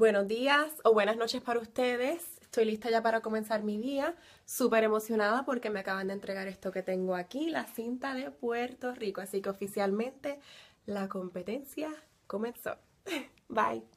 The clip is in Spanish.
Buenos días o buenas noches para ustedes. Estoy lista ya para comenzar mi día. Súper emocionada porque me acaban de entregar esto que tengo aquí, la cinta de Puerto Rico. Así que oficialmente la competencia comenzó. Bye.